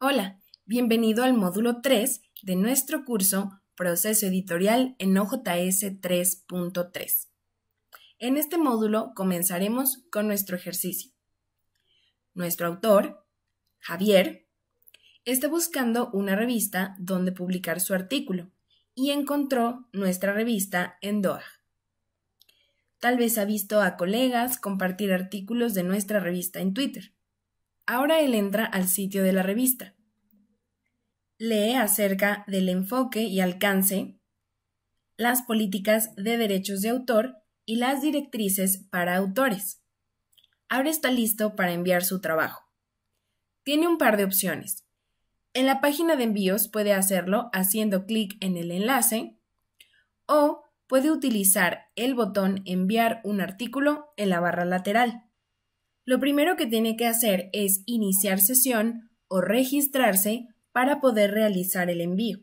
Hola, bienvenido al módulo 3 de nuestro curso Proceso Editorial en OJS 3.3. En este módulo comenzaremos con nuestro ejercicio. Nuestro autor, Javier, está buscando una revista donde publicar su artículo y encontró nuestra revista en Doha. Tal vez ha visto a colegas compartir artículos de nuestra revista en Twitter Ahora él entra al sitio de la revista. Lee acerca del enfoque y alcance, las políticas de derechos de autor y las directrices para autores. Ahora está listo para enviar su trabajo. Tiene un par de opciones. En la página de envíos puede hacerlo haciendo clic en el enlace o puede utilizar el botón enviar un artículo en la barra lateral lo primero que tiene que hacer es iniciar sesión o registrarse para poder realizar el envío.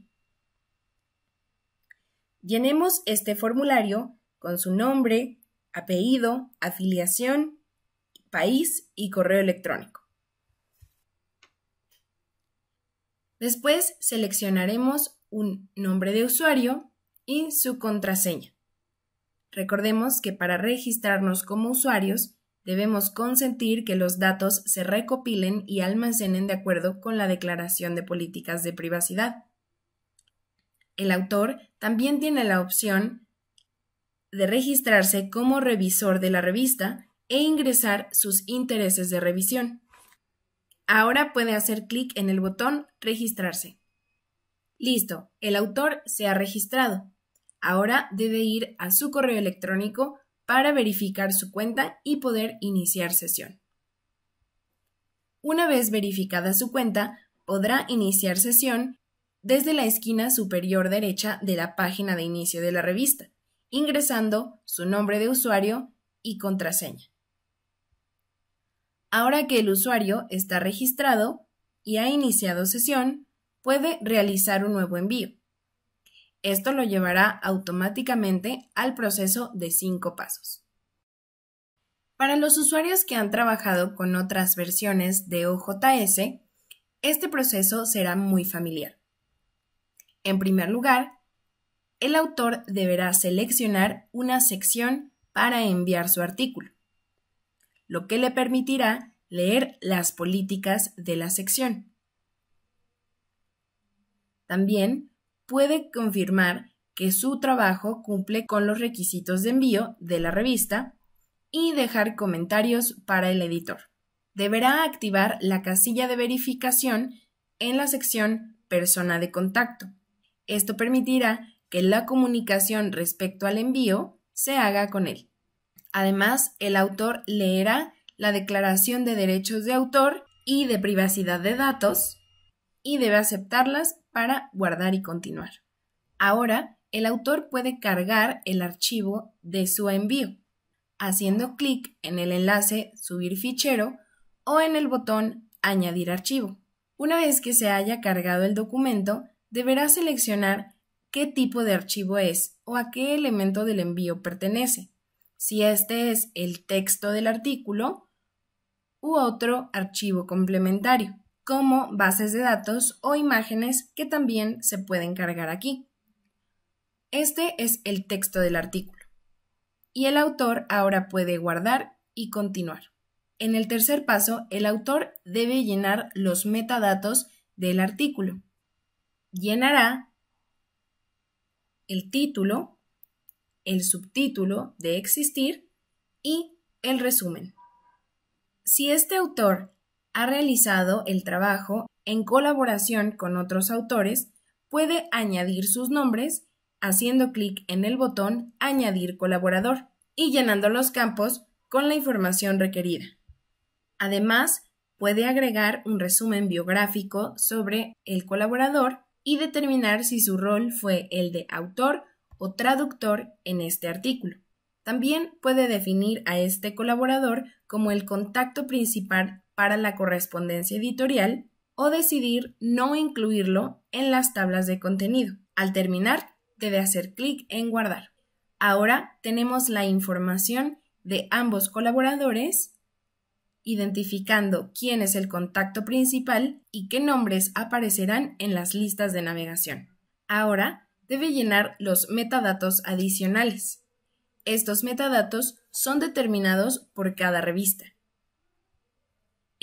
Llenemos este formulario con su nombre, apellido, afiliación, país y correo electrónico. Después seleccionaremos un nombre de usuario y su contraseña. Recordemos que para registrarnos como usuarios debemos consentir que los datos se recopilen y almacenen de acuerdo con la Declaración de Políticas de Privacidad. El autor también tiene la opción de registrarse como revisor de la revista e ingresar sus intereses de revisión. Ahora puede hacer clic en el botón Registrarse. Listo, el autor se ha registrado. Ahora debe ir a su correo electrónico para verificar su cuenta y poder iniciar sesión. Una vez verificada su cuenta, podrá iniciar sesión desde la esquina superior derecha de la página de inicio de la revista, ingresando su nombre de usuario y contraseña. Ahora que el usuario está registrado y ha iniciado sesión, puede realizar un nuevo envío esto lo llevará automáticamente al proceso de cinco pasos. Para los usuarios que han trabajado con otras versiones de OJS, este proceso será muy familiar. En primer lugar, el autor deberá seleccionar una sección para enviar su artículo, lo que le permitirá leer las políticas de la sección. También puede confirmar que su trabajo cumple con los requisitos de envío de la revista y dejar comentarios para el editor. Deberá activar la casilla de verificación en la sección Persona de contacto. Esto permitirá que la comunicación respecto al envío se haga con él. Además, el autor leerá la Declaración de Derechos de Autor y de Privacidad de Datos y debe aceptarlas para guardar y continuar. Ahora, el autor puede cargar el archivo de su envío, haciendo clic en el enlace Subir fichero o en el botón Añadir archivo. Una vez que se haya cargado el documento, deberá seleccionar qué tipo de archivo es o a qué elemento del envío pertenece, si este es el texto del artículo u otro archivo complementario como bases de datos o imágenes que también se pueden cargar aquí. Este es el texto del artículo. Y el autor ahora puede guardar y continuar. En el tercer paso, el autor debe llenar los metadatos del artículo. Llenará el título, el subtítulo de existir y el resumen. Si este autor ha realizado el trabajo en colaboración con otros autores, puede añadir sus nombres haciendo clic en el botón Añadir colaborador y llenando los campos con la información requerida. Además, puede agregar un resumen biográfico sobre el colaborador y determinar si su rol fue el de autor o traductor en este artículo. También puede definir a este colaborador como el contacto principal para la correspondencia editorial o decidir no incluirlo en las tablas de contenido. Al terminar, debe hacer clic en guardar. Ahora tenemos la información de ambos colaboradores, identificando quién es el contacto principal y qué nombres aparecerán en las listas de navegación. Ahora debe llenar los metadatos adicionales. Estos metadatos son determinados por cada revista.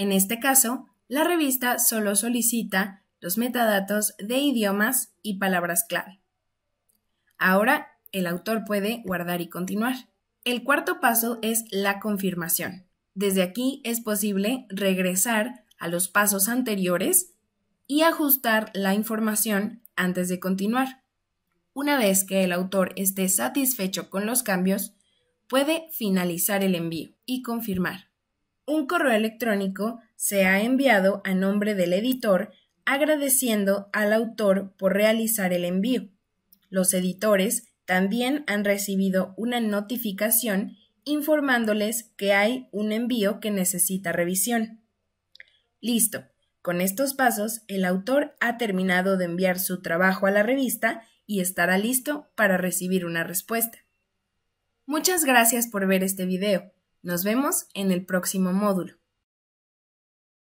En este caso, la revista solo solicita los metadatos de idiomas y palabras clave. Ahora, el autor puede guardar y continuar. El cuarto paso es la confirmación. Desde aquí es posible regresar a los pasos anteriores y ajustar la información antes de continuar. Una vez que el autor esté satisfecho con los cambios, puede finalizar el envío y confirmar un correo electrónico se ha enviado a nombre del editor agradeciendo al autor por realizar el envío. Los editores también han recibido una notificación informándoles que hay un envío que necesita revisión. Listo. Con estos pasos, el autor ha terminado de enviar su trabajo a la revista y estará listo para recibir una respuesta. Muchas gracias por ver este video. Nos vemos en el próximo módulo.